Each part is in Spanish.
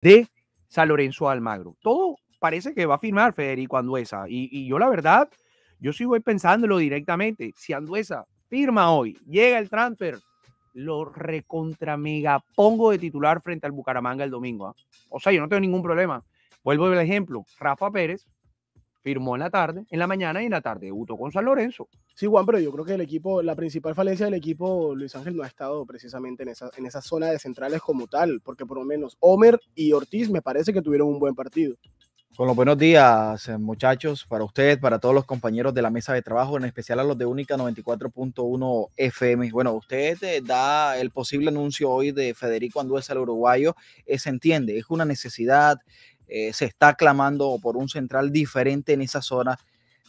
de San Lorenzo Almagro. Todo parece que va a firmar Federico Anduesa. Y, yo la verdad, yo sigo pensándolo directamente. Si Anduesa firma hoy, llega el transfer, lo recontra mega pongo de titular frente al Bucaramanga el domingo. ¿ah? O sea, yo no tengo ningún problema. Vuelvo el ejemplo, Rafa Pérez firmó en la tarde, en la mañana y en la tarde debutó con San Lorenzo. Sí, Juan, pero yo creo que el equipo, la principal falencia del equipo, Luis Ángel, no ha estado precisamente en esa, en esa zona de centrales como tal, porque por lo menos Homer y Ortiz me parece que tuvieron un buen partido. Con los buenos días, eh, muchachos, para usted, para todos los compañeros de la mesa de trabajo, en especial a los de Única 94.1 FM. Bueno, usted eh, da el posible anuncio hoy de Federico Andúez al uruguayo, eh, se entiende, es una necesidad, eh, se está clamando por un central diferente en esa zona.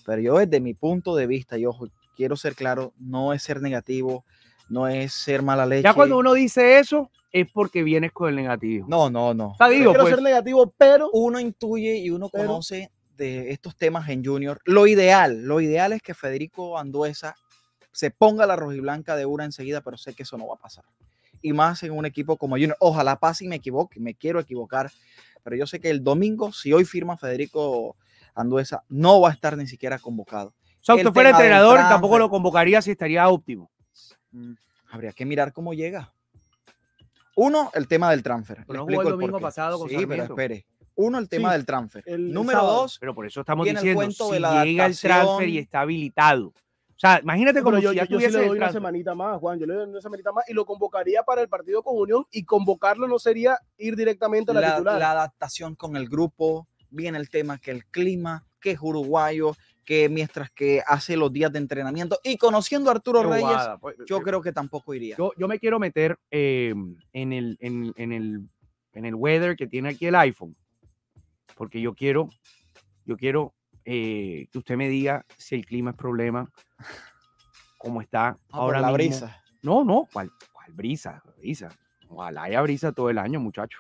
Pero yo desde mi punto de vista, yo quiero ser claro, no es ser negativo, no es ser mala leche. Ya cuando uno dice eso, es porque vienes con el negativo. No, no, no. Está digo, quiero pues. ser negativo, pero uno intuye y uno conoce de estos temas en Junior. Lo ideal, lo ideal es que Federico Anduesa se ponga la rojiblanca de una enseguida, pero sé que eso no va a pasar. Y más en un equipo como Junior. Ojalá pase y me equivoque, me quiero equivocar, pero yo sé que el domingo, si hoy firma Federico Anduesa, no va a estar ni siquiera convocado. O sea, usted fuera entrenador, tampoco lo convocaría si estaría óptimo. Mm, habría que mirar cómo llega. Uno, el tema del transfer. el domingo pasado con Sí, pero espere. Uno, el tema del transfer. Número dos. Pero por eso estamos diciendo, si llega el transfer y está habilitado o sea, imagínate como yo, le doy una semanita más, Juan, yo le doy una semanita más y lo convocaría para el partido con Unión y convocarlo no sería ir directamente a la, titular. La adaptación con el grupo, viene el tema que el clima, que es uruguayo, que mientras que hace los días de entrenamiento y conociendo a Arturo Reyes, pues, yo creo que tampoco iría. Yo, me quiero meter em, en, el, en, el, weather que tiene aquí el iPhone, porque yo quiero, yo quiero eh, que usted me diga si el clima es problema, cómo está ahora la brisa. No, no, ¿cuál, cuál brisa? Brisa. Ojalá haya brisa todo el año, muchacho.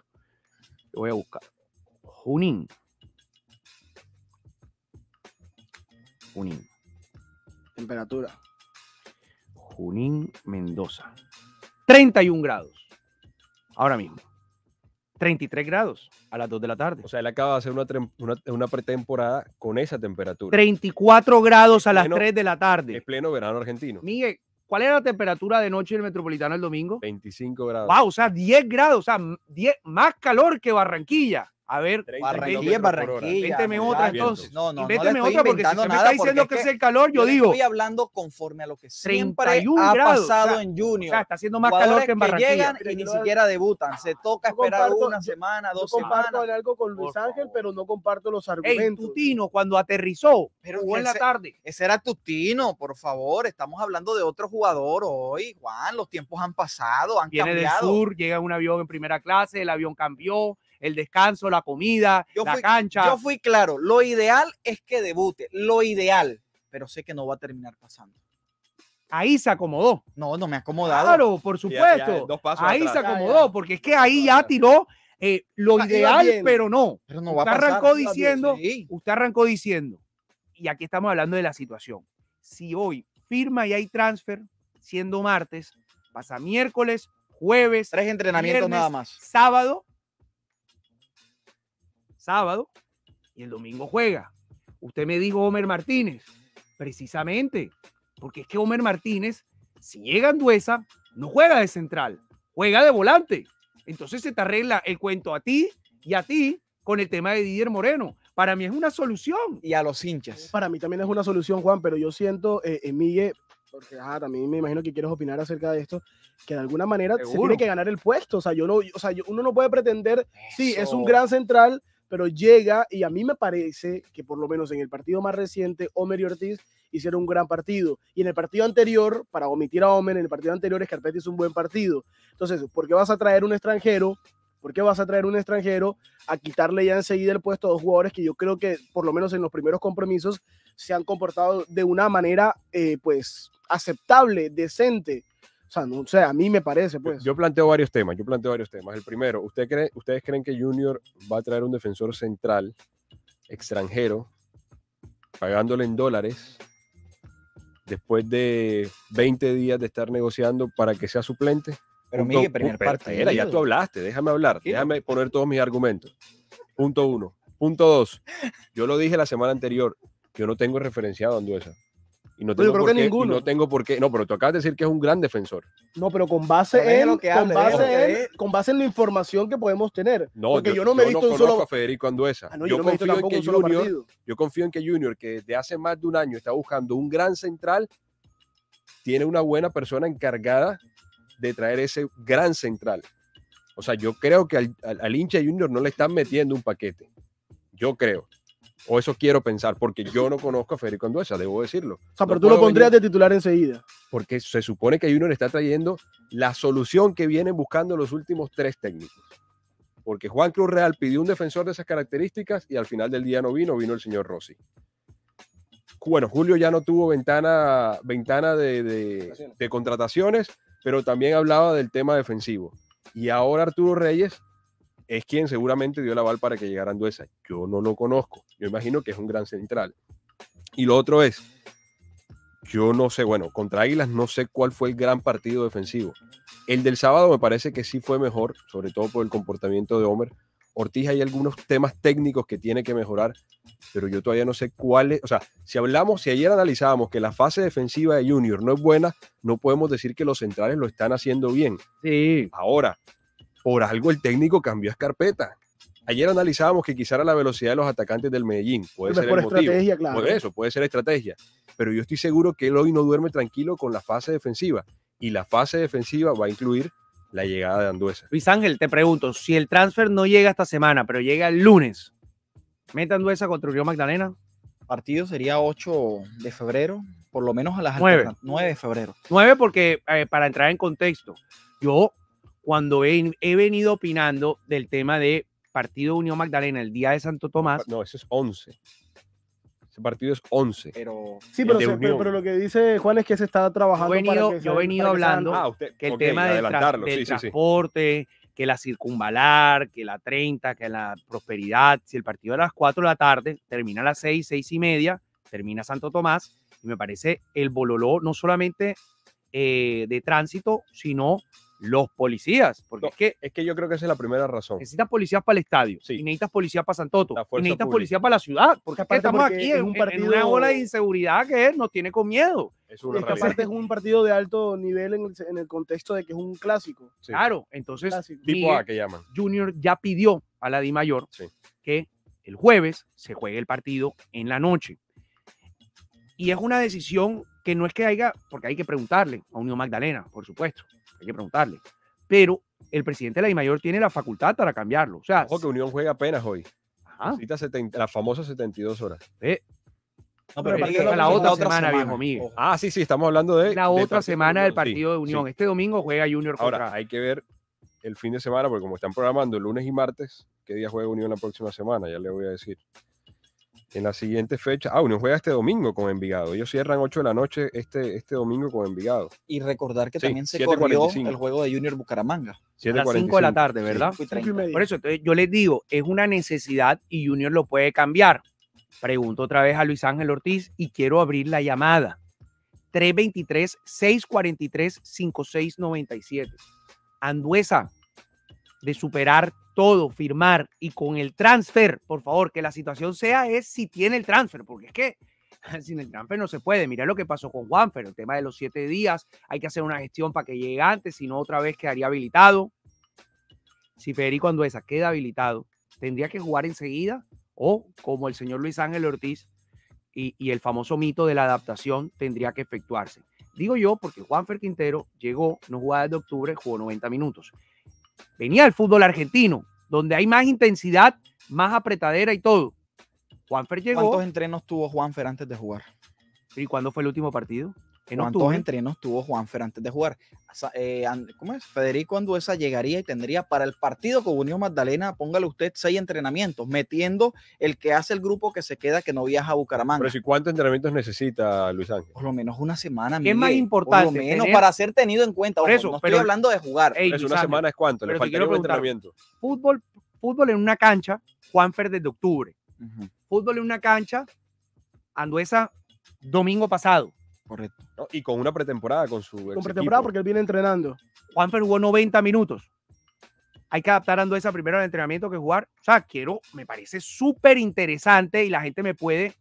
Lo voy a buscar. Junín. Junín. Temperatura. Junín, Mendoza. 31 grados. Ahora mismo. 33 grados a las 2 de la tarde. O sea, él acaba de hacer una, una, pretemporada con esa temperatura. 34 grados a las 3 de la tarde. Es pleno verano argentino. Miguel, ¿cuál era la temperatura de noche en el Metropolitano el domingo? 25 grados. Wow, o sea, 10 grados, o sea, 10, más calor que Barranquilla. A ver, Barranquilla, Barranquilla. Vénteme otra entonces. No, no, Vénteme otra porque si usted me está diciendo que es el calor, yo, digo. Estoy hablando conforme a lo que siempre ha pasado en Junior. O sea, está haciendo más calor que en Barranquilla. Que llegan y ni siquiera debutan. Se toca esperar una semana, dos semanas. comparto algo con Luis Ángel, pero no comparto los argumentos. Ey, Tutino, cuando aterrizó, pero jugó en la tarde. Ese era Tutino, por favor. Estamos hablando de otro jugador hoy, Juan. Los tiempos han pasado, han cambiado. Viene del sur, llega un avión en primera clase, el avión cambió el descanso, la comida, la cancha. Yo fui claro, lo ideal es que debute, lo ideal, pero sé que no va a terminar pasando. Ahí se acomodó. No, no me ha acomodado. Claro, por supuesto. ahí se acomodó, porque es que ahí ya tiró eh, lo ideal, pero no. Pero no va usted a pasar, arrancó diciendo, usted arrancó diciendo, y aquí estamos hablando de la situación. Si hoy firma y hay transfer, siendo martes, pasa miércoles, jueves, tres entrenamientos nada más, sábado sábado, y el domingo juega. Usted me dijo Homer Martínez, precisamente, porque es que Homer Martínez, si llega en Anduesa, no juega de central, juega de volante. Entonces se te arregla el cuento a ti y a ti con el tema de Didier Moreno. Para mí es una solución. Y a los hinchas. Para mí también es una solución, Juan, pero yo siento, eh, eh porque también me imagino que quieres opinar acerca de esto, que de alguna manera se tiene que ganar el puesto. O sea, yo no, uno no puede pretender, sí, es un gran central, pero llega y a mí me parece que por lo menos en el partido más reciente, Homer y Ortiz hicieron un gran partido. Y en el partido anterior, para omitir a Homer, en el partido anterior Escarpeta hizo un buen partido. Entonces, ¿por qué vas a traer un extranjero? ¿Por qué vas a traer un extranjero a quitarle ya enseguida el puesto a dos jugadores que yo creo que, por lo menos en los primeros compromisos, se han comportado de una manera, eh, pues, aceptable, decente? O sea, a mí me parece, pues. Yo planteo varios temas, yo planteo varios temas. El primero, ¿ustedes creen que Junior va a traer un defensor central extranjero pagándole en dólares después de 20 días de estar negociando para que sea suplente? Pero Miguel, primer ya tú hablaste, déjame hablar, déjame poner todos mis argumentos. Punto uno. Punto dos. Yo lo dije la semana anterior, yo no tengo referenciado a Anduesa no, tengo por qué, ninguno. no tengo por qué. No, pero tú acabas de decir que es un gran defensor. No, pero con base, en, con, base en, con base en la información que podemos tener. No, porque yo, no me visto solo. a Federico Anduesa. Ah, no, yo, confío en que Junior, yo confío en que Junior, que desde hace más de un año está buscando un gran central, tiene una buena persona encargada de traer ese gran central. O sea, yo creo que al, al, al hincha Junior no le están metiendo un paquete. Yo creo. O eso quiero pensar, porque yo no conozco a Federico Anduesa, debo decirlo. O sea, pero tú lo pondrías de titular enseguida. Porque se supone que uno le está trayendo la solución que vienen buscando los últimos tres técnicos. Porque Juan Cruz Real pidió un defensor de esas características y al final del día no vino, vino el señor Rossi. Bueno, Julio ya no tuvo ventana, ventana de contrataciones, pero también hablaba del tema defensivo. Y ahora Arturo Reyes es quien seguramente dio la aval para que llegaran Anduesa. Yo no lo conozco. Yo imagino que es un gran central. Y lo otro es, yo no sé, bueno, contra Águilas no sé cuál fue el gran partido defensivo. El del sábado me parece que sí fue mejor, sobre todo por el comportamiento de Homer. Ortiz hay algunos temas técnicos que tiene que mejorar, pero yo todavía no sé cuáles, o sea, si hablamos, si ayer analizábamos que la fase defensiva de Junior no es buena, no podemos decir que los centrales lo están haciendo bien. Sí. Ahora, por algo el técnico cambió escarpeta. Ayer analizábamos que quizá era la velocidad de los atacantes del Medellín. Puede ser estrategia, claro. Por eso, puede ser estrategia. Pero yo estoy seguro que él hoy no duerme tranquilo con la fase defensiva. Y la fase defensiva va a incluir la llegada de Anduesa. Luis Ángel, te pregunto, si el transfer no llega esta semana, pero llega el lunes, ¿meta Anduesa contra Río Magdalena? Partido sería 8 de febrero, por lo menos a las 9, 9 de febrero. 9 porque, eh, para entrar en contexto, yo cuando he, venido opinando del tema de partido Unión Magdalena el día de Santo Tomás. No, ese es 11. Ese partido es 11. Pero, sí, pero, lo que dice Juan es que se está trabajando. Yo he venido, yo he venido hablando ah, que, el tema del, transporte, que la circunvalar, que la 30, que la prosperidad. Si el partido a las 4 de la tarde termina a las 6, 6 y media, termina Santo Tomás. Y me parece el bololó no solamente eh, de tránsito, sino los policías. Porque es, que, es que yo creo que esa es la primera razón. Necesitas policías para el estadio, necesitas policías para Santoto, y necesitas policías para la ciudad, porque, estamos aquí en, un partido... una ola de inseguridad que él nos tiene con miedo. Es es un partido de alto nivel en el, contexto de que es un clásico. Claro, entonces Tipo A que llaman. Junior ya pidió a la Di Mayor que el jueves se juegue el partido en la noche. Y es una decisión que no es que haya, porque hay que preguntarle a Unión Magdalena, por supuesto, hay que preguntarle, pero el presidente de la DIMAYOR mayor tiene la facultad para cambiarlo. O sea, Ojo que Unión juega apenas hoy. la famosa las famosas 72 horas. No, pero, la, otra, semana, viejo mío. Ah, sí, sí, estamos hablando de. La otra semana del partido de Unión. Este domingo juega Junior Ahora, hay que ver el fin de semana, porque como están programando lunes y martes, ¿qué día juega Unión la próxima semana? Ya le voy a decir en la siguiente fecha. Ah, Unión juega este domingo con Envigado. Ellos cierran 8 de la noche este, este domingo con Envigado. Y recordar que también se corrió el juego de Junior Bucaramanga. a las 5 de la tarde, ¿verdad? Por eso, entonces, yo les digo, es una necesidad y Junior lo puede cambiar. Pregunto otra vez a Luis Ángel Ortiz y quiero abrir la llamada. 323-643-5697. Anduesa, de superar todo, firmar y con el transfer, por favor, que la situación sea es si tiene el transfer, porque es que sin el transfer no se puede. Mira lo que pasó con Juanfer, el tema de los siete días, hay que hacer una gestión para que llegue antes, si no otra vez quedaría habilitado. Si Federico Anduesa queda habilitado, tendría que jugar enseguida o como el señor Luis Ángel Ortiz y, y el famoso mito de la adaptación tendría que efectuarse. Digo yo porque Juanfer Quintero llegó, no jugaba desde octubre, jugó 90 minutos venía el fútbol argentino, donde hay más intensidad, más apretadera y todo. Juanfer llegó. ¿Cuántos entrenos tuvo Juanfer antes de jugar? ¿Y cuándo fue el último partido? ¿Cuántos entrenos tuvo Juanfer antes de jugar? Eh, ¿Cómo es? Federico Anduesa llegaría y tendría para el partido con Unión Magdalena, póngale usted seis entrenamientos, metiendo el que hace el grupo que se queda que no viaja a Bucaramanga. Pero si cuántos entrenamientos necesita Luis Ángel? Por lo menos una semana. ¿Qué es más importante? Por lo menos para ser tenido en cuenta. eso, no estoy hablando de jugar. una semana es cuánto, le faltaría un entrenamiento. Fútbol, fútbol en una cancha, Juanfer desde octubre. Fútbol en una cancha, Anduesa domingo pasado Correcto. Y con una pretemporada con su. Con pretemporada porque él viene entrenando. Juanfer jugó 90 minutos. Hay que adaptar a primera primero al entrenamiento que jugar. O sea, quiero, me parece súper interesante y la gente me puede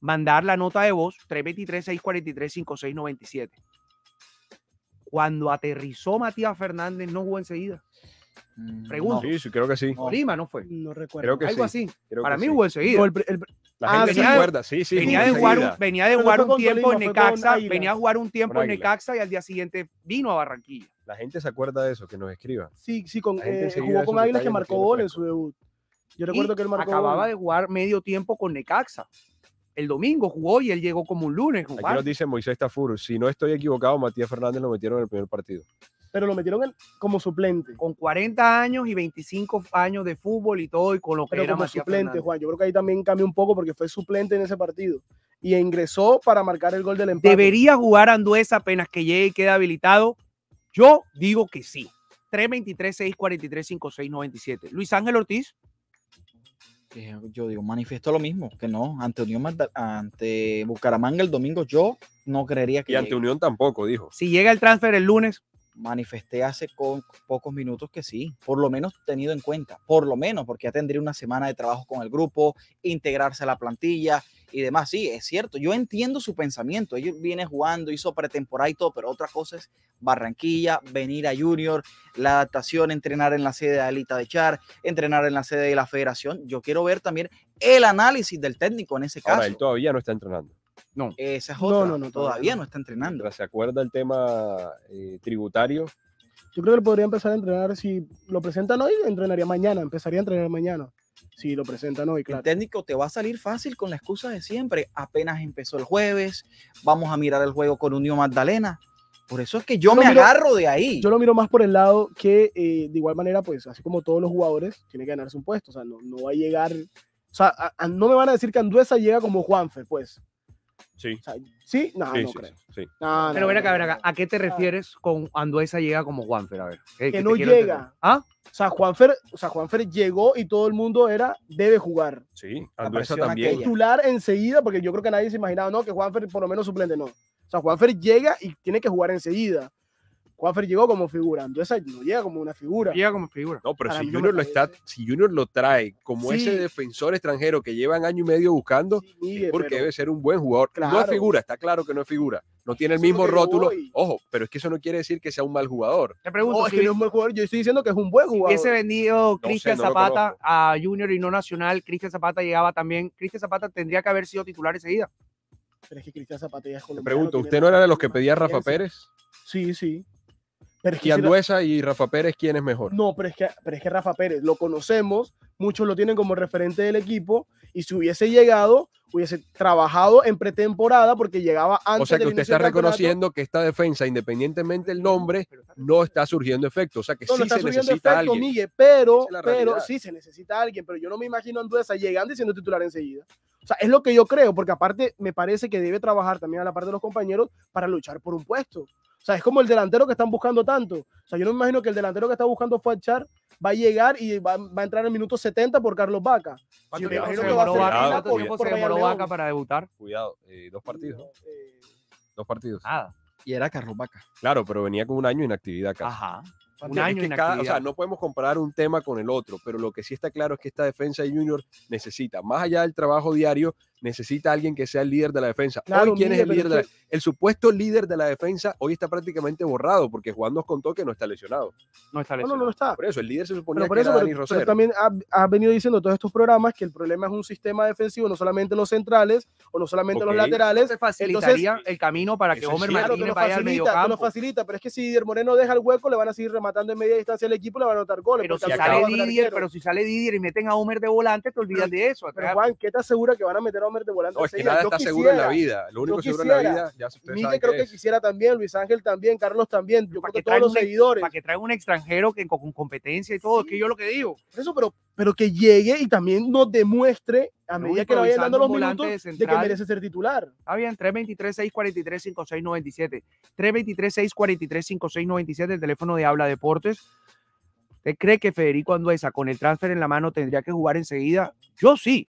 mandar la nota de voz 323-643-5697. Cuando aterrizó Matías Fernández, no jugó enseguida. Mm, Pregunto. No. Sí, creo que sí. No. no fue. No recuerdo. Algo así. Para mí jugó enseguida. el, la gente ah, se acuerda, sí, sí. Venía de jugar, un, venía tiempo en Necaxa, venía a jugar un tiempo en Necaxa y al día siguiente vino a Barranquilla. La gente se acuerda de eso, que nos escriban. Sí, sí, eh, se jugó con Águilas que marcó gol en su debut. Yo recuerdo que él marcó acababa de jugar medio tiempo con Necaxa. El domingo jugó y él llegó como un lunes. Aquí nos dice Moisés Tafuru, si no estoy equivocado, Matías Fernández lo metieron en el primer partido pero lo metieron como suplente. Con 40 años y 25 años de fútbol y todo, y con lo que pero era como suplente, Juan. Yo creo que ahí también cambió un poco porque fue suplente en ese partido y ingresó para marcar el gol del empate. ¿Debería jugar Andués apenas que llegue y quede habilitado? Yo digo que sí. 323 6 97 Luis Ángel Ortiz. Eh, yo digo, manifiesto lo mismo, que no. Ante Unión, ante Bucaramanga el domingo, yo no creería que. Y ante Unión tampoco, dijo. Si llega el transfer el lunes, manifesté hace con, pocos minutos que sí, por lo menos tenido en cuenta, por lo menos porque ya tendría una semana de trabajo con el grupo, integrarse a la plantilla y demás. Sí, es cierto, yo entiendo su pensamiento, ellos viene jugando, hizo pretemporada y todo, pero otras cosas, Barranquilla, venir a Junior, la adaptación, entrenar en la sede de Alita de Char, entrenar en la sede de la federación. Yo quiero ver también el análisis del técnico en ese caso. Ahora, él todavía no está entrenando. No. Esa es otra. No, todavía no. está entrenando. ¿Se acuerda el tema eh, tributario? Yo creo que podría empezar a entrenar si lo presentan hoy, entrenaría mañana, empezaría a entrenar mañana. Si lo presentan hoy, claro. El técnico te va a salir fácil con la excusa de siempre. Apenas empezó el jueves, vamos a mirar el juego con Unión Magdalena. Por eso es que yo, me agarro de ahí. Yo lo miro más por el lado que, eh, de igual manera, pues, así como todos los jugadores, tiene que ganarse un puesto. O sea, no, va a llegar. O sea, no me van a decir que Anduesa llega como Juanfer, pues. Sí. ¿Sí? No, no creo. no, Pero ven acá, ven acá. ¿A qué te refieres con Anduesa llega como Juanfer? A ver. que no llega. ¿Ah? O sea, Juanfer, o sea, Juanfer llegó y todo el mundo era, debe jugar. Sí, Anduesa también. Titular enseguida, porque yo creo que nadie se imaginaba, no, que Juanfer por lo menos suplente, no. O sea, Juanfer llega y tiene que jugar enseguida. Waffer llegó como figura, esa no llega como una figura. Llega como figura. No, pero si Junior, lo está, si Junior lo trae como ese defensor extranjero que llevan año y medio buscando, porque debe ser un buen jugador. no es figura, está claro que no es figura. No tiene el mismo rótulo. Ojo, pero es que eso no quiere decir que sea un mal jugador. Te pregunto, Yo estoy diciendo que es un buen jugador. Ese vendido Cristian Zapata a Junior y no Nacional, Cristian Zapata llegaba también. Cristian Zapata tendría que haber sido titular enseguida. Pero es que Cristian Zapata ya es Te pregunto, ¿usted no era de los que pedía Rafa Pérez? Sí, sí y Anduesa y Rafa Pérez, ¿quién es mejor? No, pero es, que, Rafa Pérez lo conocemos, muchos lo tienen como referente del equipo, y si hubiese llegado, hubiese trabajado en pretemporada porque llegaba antes. de O sea que usted está reconociendo que esta defensa, independientemente del nombre, no está surgiendo efecto. O sea que sí se necesita alguien. pero, sí se necesita alguien, pero yo no me imagino a Anduesa llegando y siendo titular enseguida. O sea, es lo que yo creo, porque aparte me parece que debe trabajar también a la parte de los compañeros para luchar por un puesto. O sea, es como el delantero que están buscando tanto. O sea, yo no me imagino que el delantero que está buscando Fachar va a llegar y va, a entrar en el minuto 70 por Carlos Vaca. Yo me imagino que va a ser tiempo se Vaca para debutar? Cuidado, eh, eh. dos partidos. dos partidos. Y era Carlos Vaca. Claro, pero venía con un año de inactividad acá. Ajá o sea, no podemos comparar un tema con el otro, pero lo que sí está claro es que esta defensa de Junior necesita, más allá del trabajo diario, necesita alguien que sea el líder de la defensa. hoy, ¿quién es el líder de la, El supuesto líder de la defensa hoy está prácticamente borrado porque Juan nos contó que no está lesionado. No está lesionado. No, está. Por eso, el líder se suponía que era pero, Dani Rosero. Pero también has venido diciendo todos estos programas que el problema es un sistema defensivo, no solamente los centrales o no solamente los laterales. Se facilitaría el camino para que Homer Martínez vaya al no lo facilita, pero es que si Didier Moreno deja el hueco, le van a seguir rematando en media distancia al equipo, le van a anotar goles. Pero si, sale Didier, pero si sale Didier y meten a Homer de volante, te olvidas de eso. Pero Juan, ¿qué te asegura que van a meter es que nada seguro en la vida. Lo único seguro en la vida, ya Miguel creo que quisiera también, Luis Ángel también, Carlos también. Yo todos los seguidores. Para que traiga un extranjero que, con, competencia y todo, es que yo lo que digo. Eso, pero, pero que llegue y también nos demuestre a medida que le vayan dando los minutos de, que merece ser titular. Está bien, 323-643-5697. 323-643-5697, el teléfono de Habla Deportes. ¿Usted cree que Federico Anduesa con el transfer en la mano tendría que jugar enseguida? Yo sí.